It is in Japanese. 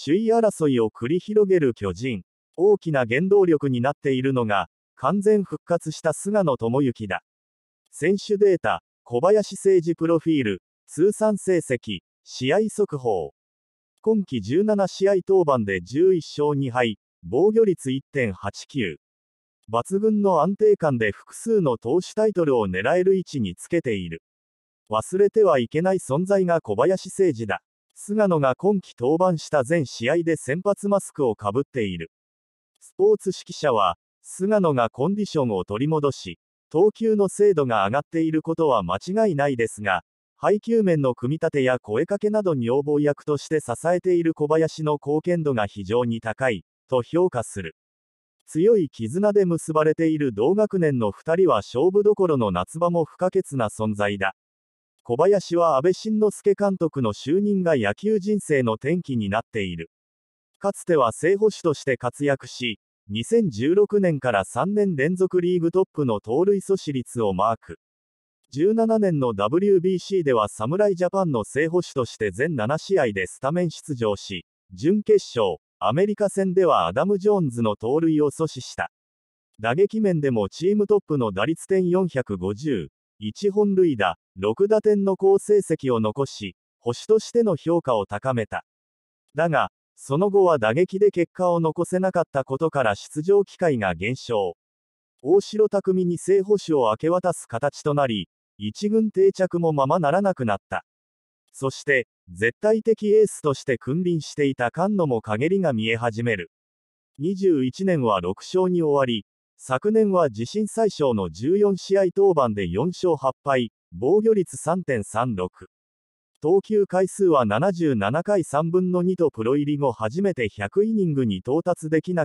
首位争いを繰り広げる巨人。大きな原動力になっているのが、完全復活した菅野智之だ。選手データ、小林誠司プロフィール、通算成績、試合速報。今季17試合登板で11勝2敗、防御率1.89。抜群の安定感で複数の投手タイトルを狙える位置につけている。忘れてはいけない存在が小林誠司だ。菅野が今季登板した全試合で先発マスクをかぶっている。スポーツ指揮者は、菅野がコンディションを取り戻し、投球の精度が上がっていることは間違いないですが、配球面の組み立てや声かけなど女房役として支えている小林の貢献度が非常に高い、と評価する。強い絆で結ばれている同学年の2人は勝負どころの夏場も不可欠な存在だ。小林は安倍晋之助監督の就任が野球人生の転機になっている。かつては正捕手として活躍し、2016年から3年連続リーグトップの盗塁阻止率をマーク。17年の WBC では侍ジャパンの正捕手として全7試合でスタメン出場し、準決勝、アメリカ戦ではアダム・ジョーンズの盗塁を阻止した。打撃面でもチームトップの打率点450、1本塁打、6打点の好成績を残し、星としての評価を高めた。だが、その後は打撃で結果を残せなかったことから出場機会が減少。大城匠に正捕手を明け渡す形となり、一軍定着もままならなくなった。そして、絶対的エースとして君臨していた菅野も陰りが見え始める。21年は6勝に終わり、昨年は自身最小の14試合登板で4勝8敗、防御率3.36。投球回数は77回3分の2とプロ入り後初めて100イニングに到達できな